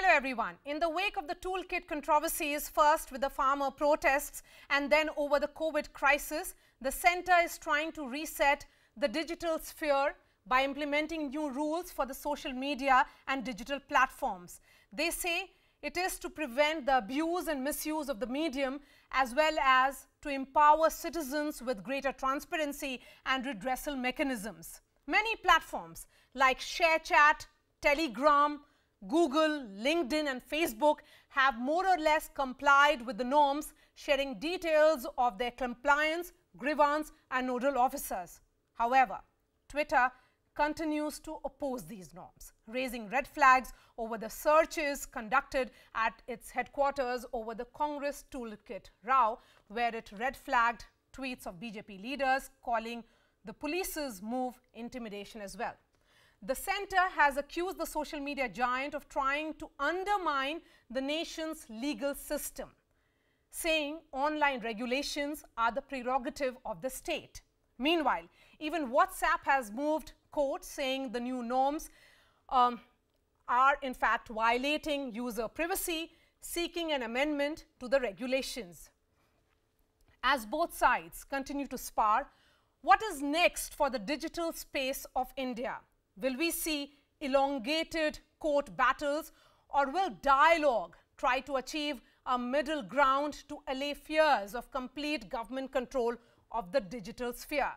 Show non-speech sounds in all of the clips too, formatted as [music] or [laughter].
Hello everyone. In the wake of the toolkit controversies, first with the farmer protests and then over the COVID crisis, the center is trying to reset the digital sphere by implementing new rules for the social media and digital platforms. They say it is to prevent the abuse and misuse of the medium as well as to empower citizens with greater transparency and redressal mechanisms. Many platforms like ShareChat, Telegram, Google, LinkedIn and Facebook have more or less complied with the norms, sharing details of their compliance, grievance and nodal officers. However, Twitter continues to oppose these norms, raising red flags over the searches conducted at its headquarters over the Congress toolkit row, where it red flagged tweets of BJP leaders calling the police's move intimidation as well. The center has accused the social media giant of trying to undermine the nation's legal system, saying online regulations are the prerogative of the state. Meanwhile, even WhatsApp has moved court saying the new norms um, are in fact violating user privacy, seeking an amendment to the regulations. As both sides continue to spar, what is next for the digital space of India? Will we see elongated court battles or will dialogue try to achieve a middle ground to allay fears of complete government control of the digital sphere?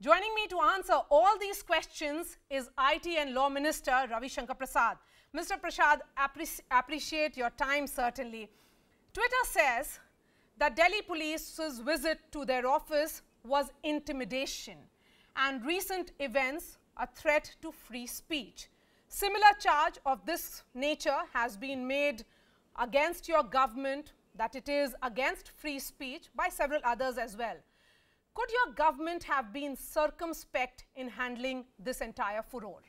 Joining me to answer all these questions is IT and Law Minister Ravi Shankar Prasad. Mr. Prasad, appreci appreciate your time certainly. Twitter says that Delhi police's visit to their office was intimidation and recent events a threat to free speech. Similar charge of this nature has been made against your government that it is against free speech by several others as well. Could your government have been circumspect in handling this entire furor?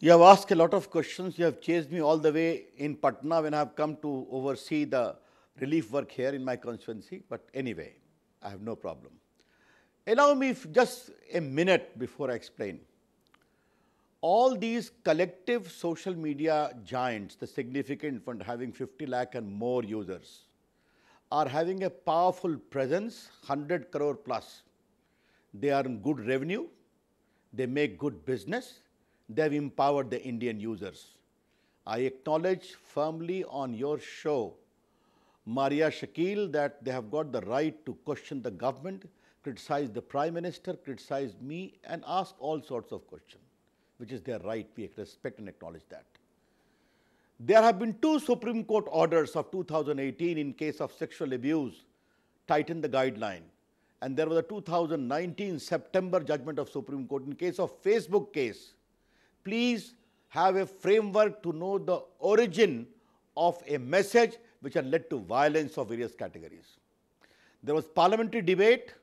You have asked a lot of questions. You have chased me all the way in Patna when I have come to oversee the relief work here in my constituency. But anyway, I have no problem. Allow me just a minute before I explain. All these collective social media giants, the significant ones having 50 lakh and more users, are having a powerful presence, 100 crore plus. They in good revenue, they make good business, they have empowered the Indian users. I acknowledge firmly on your show, Maria Shakil, that they have got the right to question the government criticized the Prime Minister, criticized me, and asked all sorts of questions, which is their right. We respect and acknowledge that. There have been two Supreme Court orders of 2018 in case of sexual abuse, tighten the guideline. And there was a 2019 September judgment of Supreme Court in case of Facebook case. Please have a framework to know the origin of a message which had led to violence of various categories. There was parliamentary debate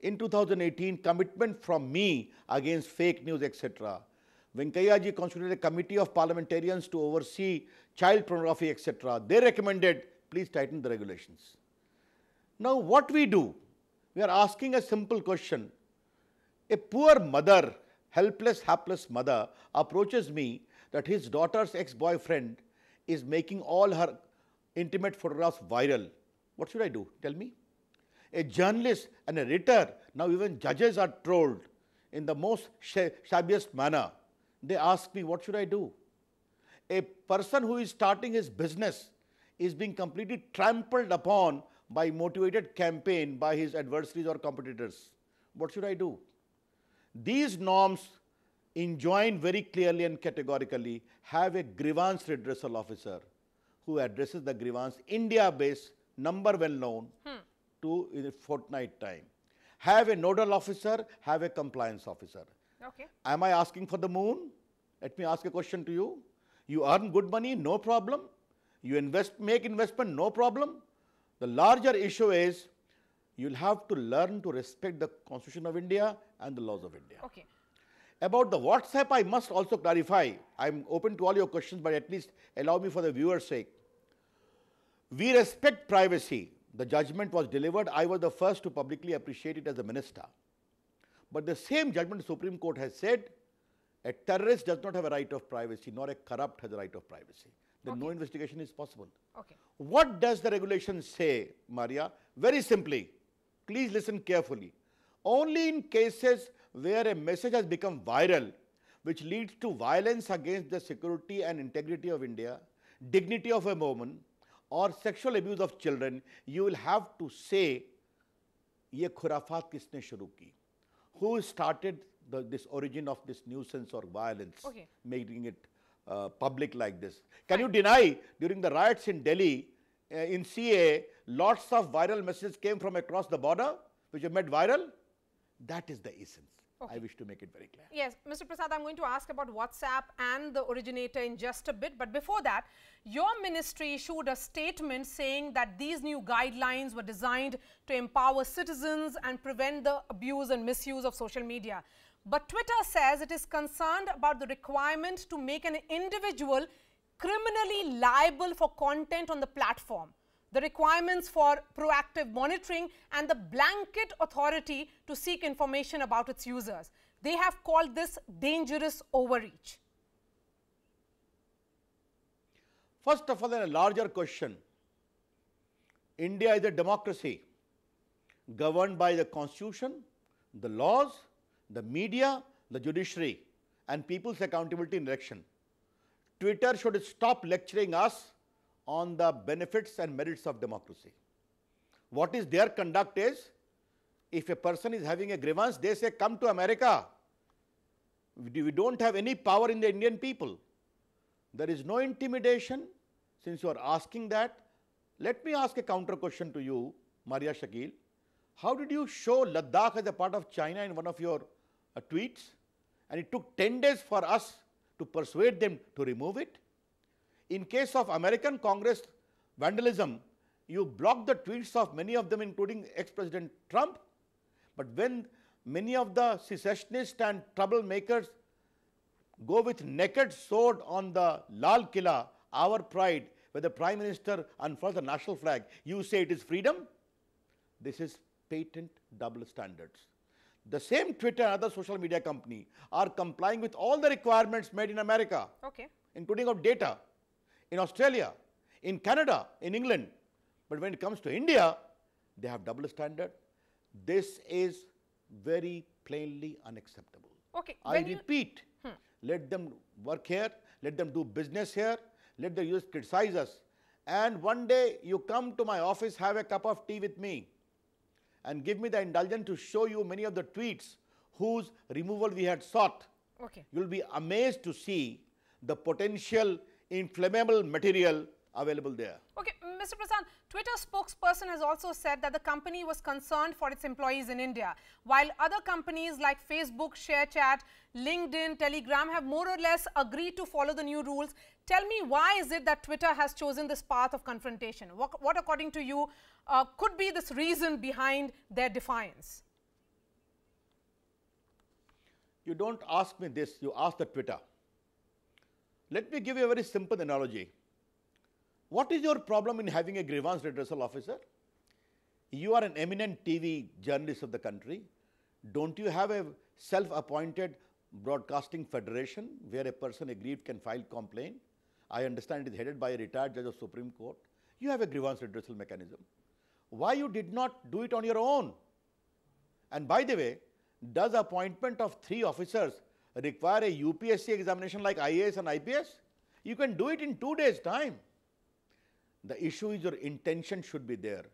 in 2018 commitment from me against fake news, etc. Venkaya ji constituted a committee of parliamentarians to oversee child pornography, etc. They recommended, please tighten the regulations. Now, what we do? We are asking a simple question. A poor mother, helpless, hapless mother approaches me that his daughter's ex-boyfriend is making all her intimate photographs viral. What should I do? Tell me a journalist and a writer, now even judges are trolled in the most shabbiest manner. They ask me, what should I do? A person who is starting his business is being completely trampled upon by motivated campaign by his adversaries or competitors. What should I do? These norms enjoin very clearly and categorically have a grievance redressal officer who addresses the grievance India based number well known hmm to in a fortnight time. Have a nodal officer, have a compliance officer. Okay. Am I asking for the moon? Let me ask a question to you. You earn good money, no problem. You invest, make investment, no problem. The larger issue is you'll have to learn to respect the Constitution of India and the laws of India. Okay. About the WhatsApp, I must also clarify. I'm open to all your questions, but at least allow me for the viewer's sake. We respect privacy the judgment was delivered, I was the first to publicly appreciate it as a minister. But the same judgment Supreme Court has said, a terrorist does not have a right of privacy, nor a corrupt has a right of privacy. Then okay. no investigation is possible. Okay. What does the regulation say, Maria? Very simply, please listen carefully. Only in cases where a message has become viral, which leads to violence against the security and integrity of India, dignity of a woman, or sexual abuse of children, you will have to say, ये खुराफात किसने शुरू की Who started the, this origin of this nuisance or violence, okay. making it uh, public like this? Can you deny during the riots in Delhi, uh, in CA, lots of viral messages came from across the border, which are made viral? That is the essence. Okay. I wish to make it very clear. Yes, Mr. Prasad, I'm going to ask about WhatsApp and the originator in just a bit. But before that, your ministry issued a statement saying that these new guidelines were designed to empower citizens and prevent the abuse and misuse of social media. But Twitter says it is concerned about the requirement to make an individual criminally liable for content on the platform the requirements for proactive monitoring and the blanket authority to seek information about its users. They have called this dangerous overreach. First of all, there is a larger question. India is a democracy governed by the constitution, the laws, the media, the judiciary and people's accountability in election. Twitter should stop lecturing us on the benefits and merits of democracy. What is their conduct is, if a person is having a grievance, they say, come to America. We don't have any power in the Indian people. There is no intimidation. Since you are asking that, let me ask a counter question to you, Maria Shakil. How did you show Ladakh as a part of China in one of your uh, tweets? And it took 10 days for us to persuade them to remove it. In case of American Congress vandalism, you block the tweets of many of them including ex-president Trump. But when many of the secessionists and troublemakers go with naked sword on the Lal Killa, our pride, where the prime minister unfurls the national flag, you say it is freedom? This is patent double standards. The same Twitter and other social media company are complying with all the requirements made in America, okay. including of data in Australia, in Canada, in England. But when it comes to India, they have double standard. This is very plainly unacceptable. Okay, I repeat, you, hmm. let them work here, let them do business here, let the youth criticize us. And one day you come to my office, have a cup of tea with me and give me the indulgence to show you many of the tweets whose removal we had sought. Okay. You will be amazed to see the potential inflammable material available there. Okay, Mr. Prasad, Twitter spokesperson has also said that the company was concerned for its employees in India, while other companies like Facebook, ShareChat, LinkedIn, Telegram have more or less agreed to follow the new rules. Tell me, why is it that Twitter has chosen this path of confrontation? What, what according to you, uh, could be this reason behind their defiance? You don't ask me this, you ask the Twitter. Let me give you a very simple analogy. What is your problem in having a grievance redressal officer? You are an eminent TV journalist of the country. Don't you have a self-appointed broadcasting federation where a person aggrieved can file complaint? I understand it is headed by a retired judge of Supreme Court. You have a grievance redressal mechanism. Why you did not do it on your own? And by the way, does appointment of three officers require a UPSC examination like IAS and IPS, you can do it in two days time. The issue is your intention should be there.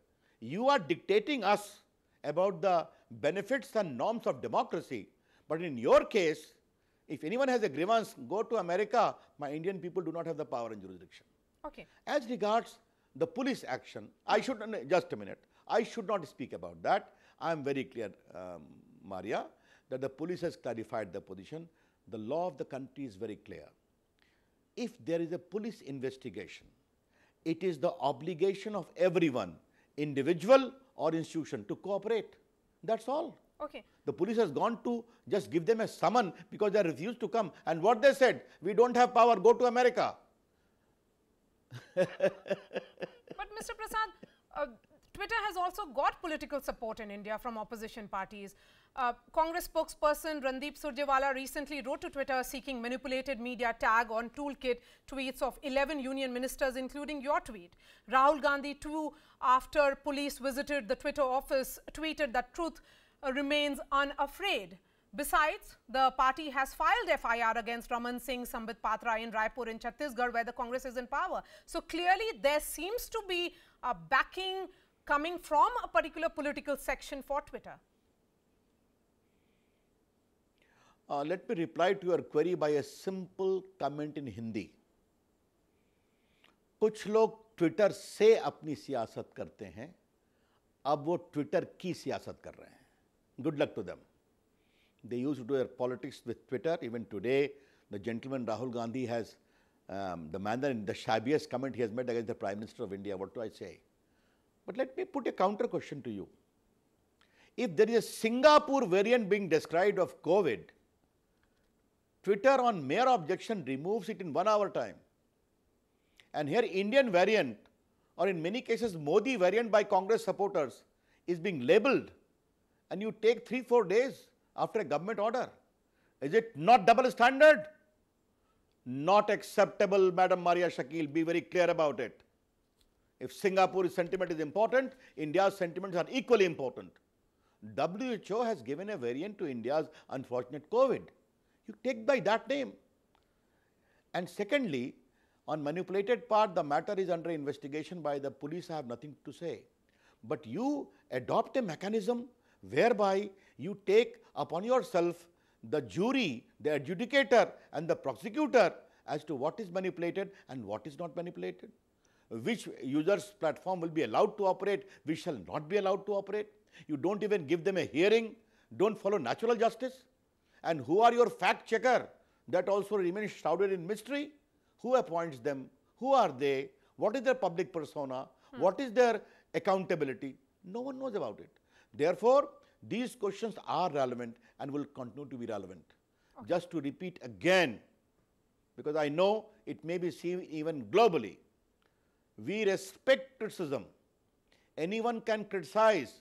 You are dictating us about the benefits and norms of democracy. But in your case, if anyone has a grievance, go to America. My Indian people do not have the power and jurisdiction. Okay. As regards the police action, I should, just a minute, I should not speak about that. I am very clear, um, Maria that the police has clarified the position. The law of the country is very clear. If there is a police investigation, it is the obligation of everyone, individual or institution, to cooperate. That's all. Okay. The police has gone to just give them a summon because they refused to come. And what they said, we don't have power, go to America. [laughs] but Mr. Prasad, uh, Twitter has also got political support in India from opposition parties. Uh, Congress spokesperson Randeep Surjewala recently wrote to Twitter seeking manipulated media tag on toolkit tweets of 11 union ministers, including your tweet. Rahul Gandhi, too, after police visited the Twitter office, tweeted that truth uh, remains unafraid. Besides, the party has filed FIR against Raman Singh, Sambit Patra in Raipur in Chhattisgarh, where the Congress is in power. So clearly, there seems to be a backing coming from a particular political section for Twitter? Uh, let me reply to your query by a simple comment in Hindi. कुछ लोग Twitter से अपनी सियासत करते हैं अब वो Twitter की सियासत कर रहे हैं good luck to them they used to do their politics with Twitter. Even today, the gentleman Rahul Gandhi has, um, the man, the shabbiest comment he has made against the Prime Minister of India. What do I say? But let me put a counter question to you. If there is a Singapore variant being described of COVID, Twitter on mere objection removes it in one hour time. And here Indian variant or in many cases Modi variant by Congress supporters is being labeled and you take 3-4 days after a government order. Is it not double standard? Not acceptable, Madam Maria Shakil, be very clear about it. If Singapore's sentiment is important, India's sentiments are equally important. WHO has given a variant to India's unfortunate COVID. You take by that name. And secondly, on manipulated part, the matter is under investigation by the police. I have nothing to say. But you adopt a mechanism whereby you take upon yourself the jury, the adjudicator and the prosecutor as to what is manipulated and what is not manipulated which users platform will be allowed to operate, which shall not be allowed to operate. You don't even give them a hearing, don't follow natural justice. And who are your fact checker? That also remains shrouded in mystery. Who appoints them? Who are they? What is their public persona? Hmm. What is their accountability? No one knows about it. Therefore, these questions are relevant and will continue to be relevant. Okay. Just to repeat again, because I know it may be seen even globally, we respect criticism. Anyone can criticize.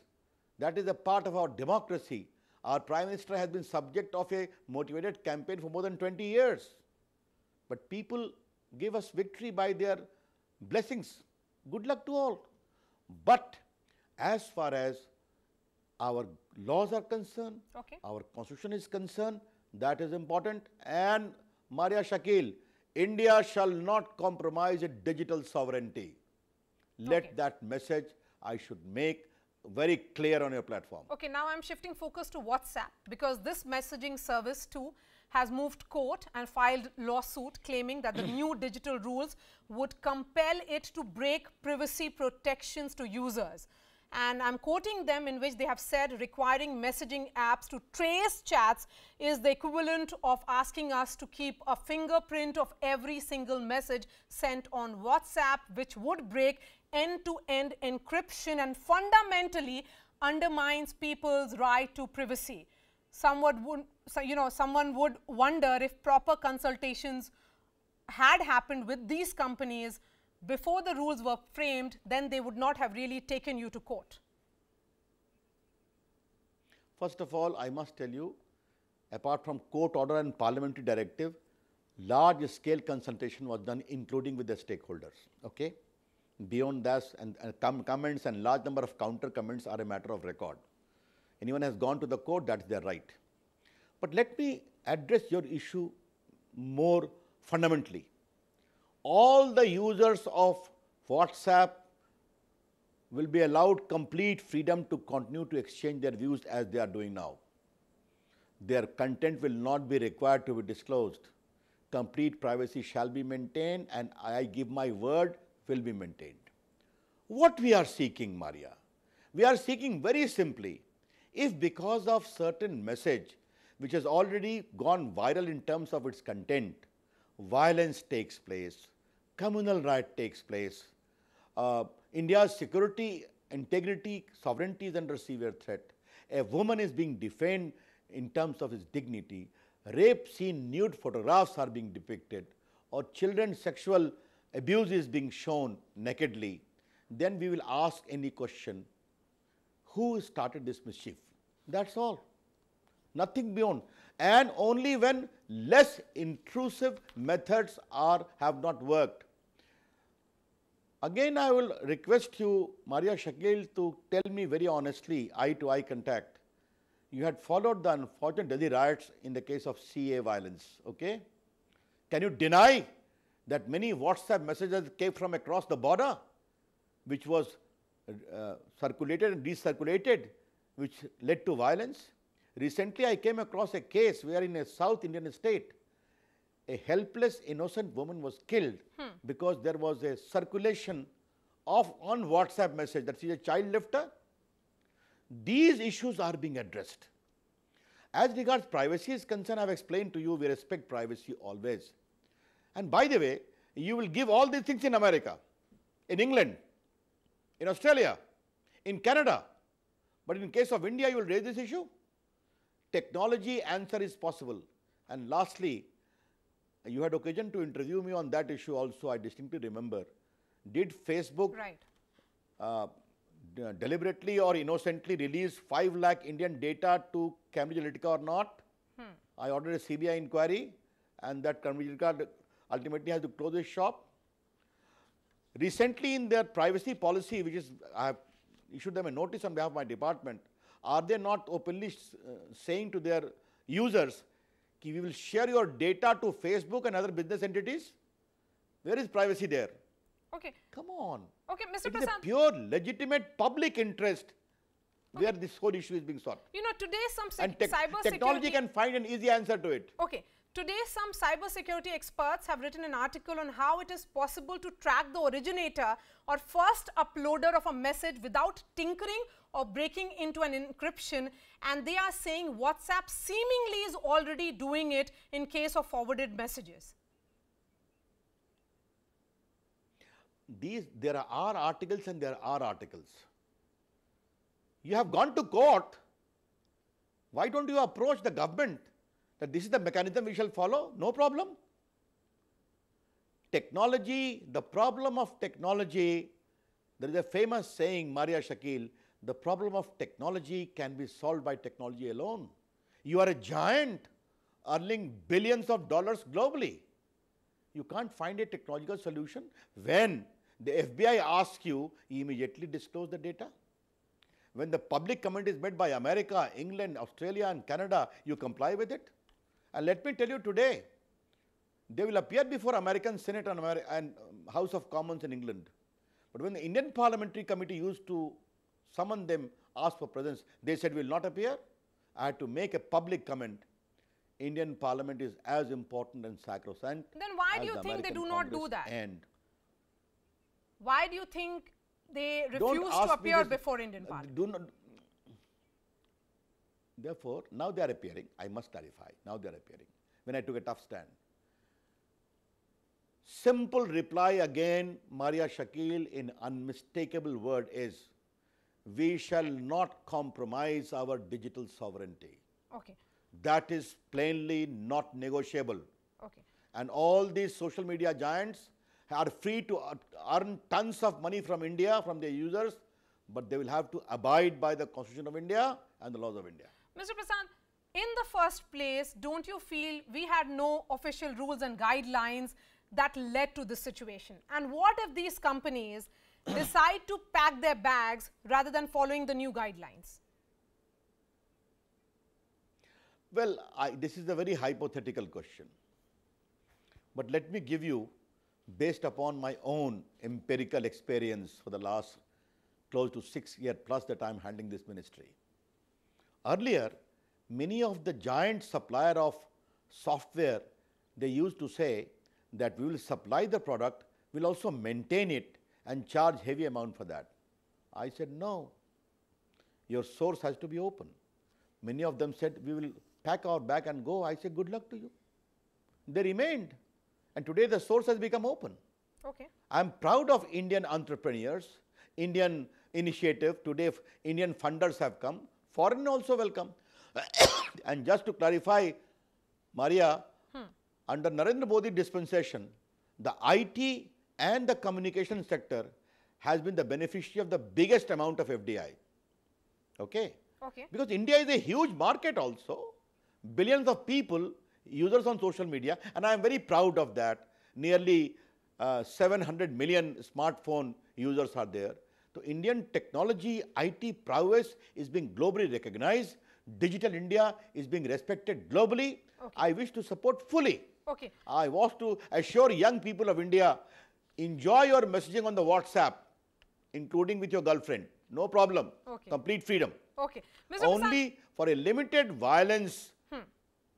That is a part of our democracy. Our Prime Minister has been subject of a motivated campaign for more than 20 years. But people give us victory by their blessings. Good luck to all. But as far as our laws are concerned, okay. our constitution is concerned, that is important. And Maria Shakil, India shall not compromise its digital sovereignty. Let okay. that message I should make very clear on your platform. Okay, now I'm shifting focus to WhatsApp because this messaging service too has moved court and filed lawsuit claiming that the new digital rules would compel it to break privacy protections to users and I'm quoting them in which they have said requiring messaging apps to trace chats is the equivalent of asking us to keep a fingerprint of every single message sent on WhatsApp which would break end-to-end -end encryption and fundamentally undermines people's right to privacy. Someone would, so, you know, someone would wonder if proper consultations had happened with these companies before the rules were framed, then they would not have really taken you to court? First of all, I must tell you, apart from court order and parliamentary directive, large scale consultation was done including with the stakeholders. Okay? Beyond that, and, and com comments and large number of counter comments are a matter of record. Anyone has gone to the court, that is their right. But let me address your issue more fundamentally all the users of WhatsApp will be allowed complete freedom to continue to exchange their views as they are doing now. Their content will not be required to be disclosed. Complete privacy shall be maintained and I give my word will be maintained. What we are seeking, Maria? We are seeking very simply, if because of certain message which has already gone viral in terms of its content, violence takes place, communal riot takes place. Uh, India's security, integrity, sovereignty is under severe threat. A woman is being defamed in terms of his dignity. Rape scene nude photographs are being depicted or children's sexual abuse is being shown nakedly. Then we will ask any question, who started this mischief? That's all. Nothing beyond and only when less intrusive methods are have not worked. Again, I will request you, Maria Shakil, to tell me very honestly, eye-to-eye contact. You had followed the unfortunate Delhi riots in the case of CA violence, okay? Can you deny that many WhatsApp messages came from across the border, which was uh, circulated and recirculated, which led to violence? Recently, I came across a case where in a South Indian state, a helpless innocent woman was killed hmm. because there was a circulation of on WhatsApp message that she's a child lifter. These issues are being addressed. As regards privacy is concerned, I've explained to you we respect privacy always. And by the way, you will give all these things in America, in England, in Australia, in Canada. But in case of India, you will raise this issue technology answer is possible. And lastly, you had occasion to interview me on that issue also, I distinctly remember. Did Facebook right. uh, deliberately or innocently release 5 lakh Indian data to Cambridge Analytica or not? Hmm. I ordered a CBI inquiry and that Cambridge Analytica ultimately has to close its shop. Recently in their privacy policy, which is, I have issued them a notice on behalf of my department, are they not openly uh, saying to their users, we will share your data to Facebook and other business entities? Where is privacy there? Okay. Come on. Okay, Mr. It Prasad. It's a pure legitimate public interest okay. where this whole issue is being sought. You know, today some and cyber technology security... can find an easy answer to it. Okay. Today, some cybersecurity experts have written an article on how it is possible to track the originator or first uploader of a message without tinkering or breaking into an encryption and they are saying WhatsApp seemingly is already doing it in case of forwarded messages. These, there are articles and there are articles. You have gone to court, why don't you approach the government that this is the mechanism we shall follow, no problem. Technology, the problem of technology, there is a famous saying, Maria Shakil, the problem of technology can be solved by technology alone. You are a giant earning billions of dollars globally. You can't find a technological solution when the FBI asks you, immediately disclose the data. When the public comment is made by America, England, Australia and Canada, you comply with it. And uh, let me tell you today, they will appear before American Senate and, Amer and um, House of Commons in England. But when the Indian Parliamentary Committee used to summon them, ask for presence, they said, will not appear. I had to make a public comment. Indian Parliament is as important and sacrosanct. Then why do you the think American they do not do that? And why do you think they refuse to appear before Indian uh, Parliament? Do not, Therefore, now they are appearing. I must clarify. Now they are appearing. When I took a tough stand. Simple reply again, Maria Shakil in unmistakable word is, we shall not compromise our digital sovereignty. Okay. That is plainly not negotiable. Okay. And all these social media giants are free to earn tons of money from India, from their users, but they will have to abide by the Constitution of India and the laws of India. Mr. Prasad, in the first place, don't you feel we had no official rules and guidelines that led to this situation? And what if these companies decide to pack their bags rather than following the new guidelines? Well, I, this is a very hypothetical question. But let me give you, based upon my own empirical experience for the last close to six year plus that I'm handling this ministry. Earlier, many of the giant supplier of software, they used to say that we will supply the product, we will also maintain it and charge heavy amount for that. I said, no, your source has to be open. Many of them said, we will pack our bag and go. I said, good luck to you. They remained. And today the source has become open. Okay. I'm proud of Indian entrepreneurs, Indian initiative. Today, Indian funders have come foreign also welcome. [coughs] and just to clarify, Maria, hmm. under Narendra Modi dispensation, the IT and the communication sector has been the beneficiary of the biggest amount of FDI. Okay? Okay. Because India is a huge market also, billions of people, users on social media, and I am very proud of that. Nearly uh, 700 million smartphone users are there. So, Indian technology, IT prowess is being globally recognized. Digital India is being respected globally. I wish to support fully. Okay. I want to assure young people of India, enjoy your messaging on the WhatsApp, including with your girlfriend. No problem. Okay. Complete freedom. Okay. Mr. Only for a limited violence, hmm.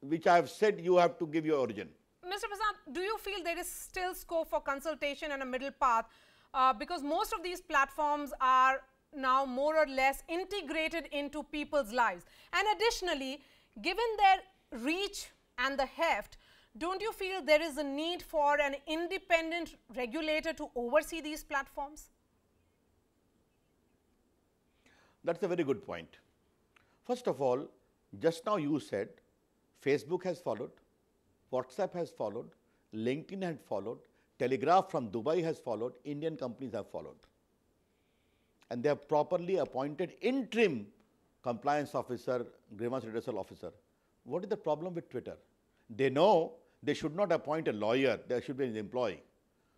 which I have said you have to give your origin. Mr. Prasad, do you feel there is still scope for consultation and a middle path uh, because most of these platforms are now more or less integrated into people's lives. And additionally, given their reach and the heft, don't you feel there is a need for an independent regulator to oversee these platforms? That is a very good point. First of all, just now you said Facebook has followed, WhatsApp has followed, LinkedIn had followed, telegraph from Dubai has followed, Indian companies have followed. And they have properly appointed interim compliance officer, grievance redressal officer. What is the problem with Twitter? They know they should not appoint a lawyer, there should be an employee.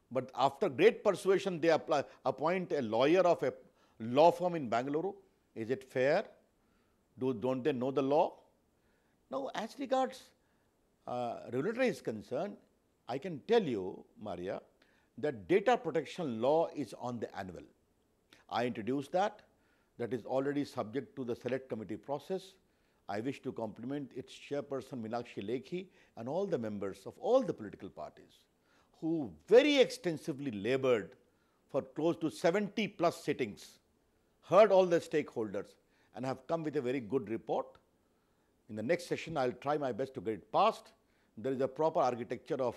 But after great persuasion, they apply, appoint a lawyer of a law firm in Bangalore. Is it fair? Do, don't they know the law? Now, as regards uh, regulatory is concerned, I can tell you, Maria, that data protection law is on the annual. I introduced that. That is already subject to the select committee process. I wish to compliment its chairperson Minakshi Lekhi and all the members of all the political parties who very extensively labored for close to 70 plus sittings, heard all the stakeholders and have come with a very good report. In the next session, I will try my best to get it passed. There is a proper architecture of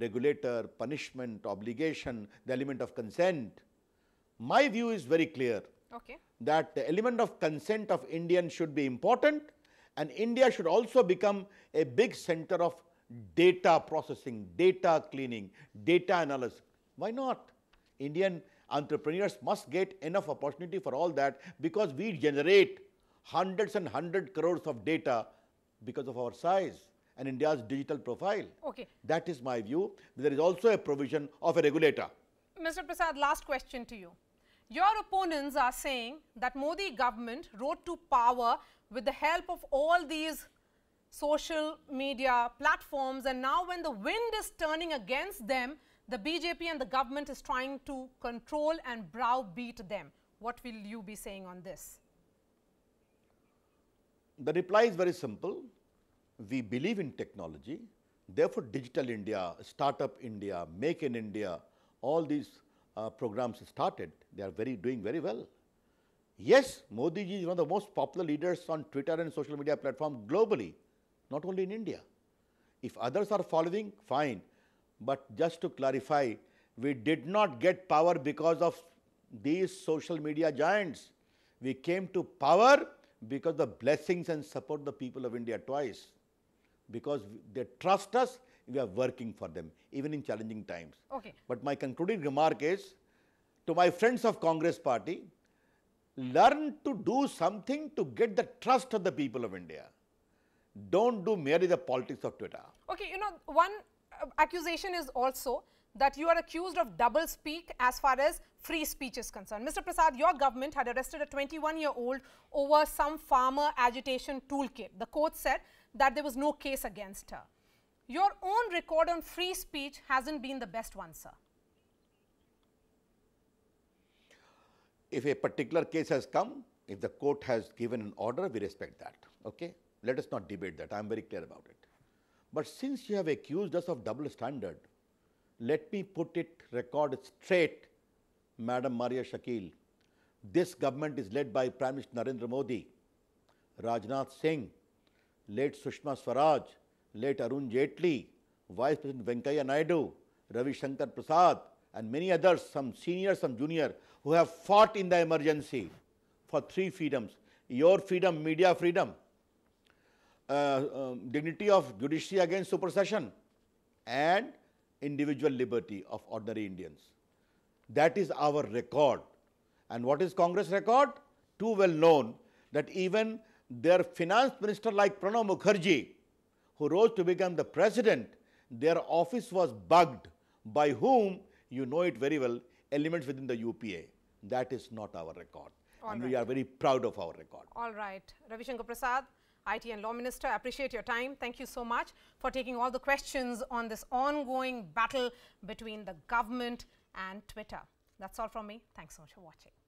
regulator, punishment, obligation, the element of consent. My view is very clear okay. that the element of consent of Indians should be important and India should also become a big center of data processing, data cleaning, data analysis. Why not? Indian entrepreneurs must get enough opportunity for all that because we generate hundreds and hundred crores of data because of our size and India's digital profile. Okay. That is my view. There is also a provision of a regulator. Mr. Prasad, last question to you. Your opponents are saying that Modi government rode to power with the help of all these social media platforms and now when the wind is turning against them, the BJP and the government is trying to control and browbeat them. What will you be saying on this? The reply is very simple we believe in technology. Therefore, Digital India, Startup India, Make in India, all these uh, programs started. They are very doing very well. Yes, Modi ji is one of the most popular leaders on Twitter and social media platform globally, not only in India. If others are following, fine. But just to clarify, we did not get power because of these social media giants. We came to power because the blessings and support the people of India twice because they trust us, we are working for them, even in challenging times. Okay. But my concluding remark is, to my friends of Congress party, learn to do something to get the trust of the people of India. Don't do merely the politics of Twitter. Okay, you know, one uh, accusation is also that you are accused of double speak as far as free speech is concerned. Mr. Prasad, your government had arrested a 21-year-old over some farmer agitation toolkit. The court said that there was no case against her. Your own record on free speech hasn't been the best one, sir. If a particular case has come, if the court has given an order, we respect that. Okay? Let us not debate that. I am very clear about it. But since you have accused us of double standard, let me put it record straight, Madam Maria Shakil. This government is led by Prime Minister Narendra Modi. Rajnath Singh late Sushma Swaraj, late Arun Jaitley, Vice President Venkaya Naidu, Ravi Shankar Prasad, and many others, some senior, some junior, who have fought in the emergency for three freedoms your freedom, media freedom, uh, um, dignity of judiciary against supersession, and individual liberty of ordinary Indians. That is our record. And what is Congress record? Too well known that even their finance minister like Pranab Mukherjee, who rose to become the president, their office was bugged by whom you know it very well, elements within the UPA. That is not our record. All and right. we are very proud of our record. All right. Ravishankar Prasad, IT and Law Minister, I appreciate your time. Thank you so much for taking all the questions on this ongoing battle between the government and Twitter. That's all from me. Thanks so much for watching.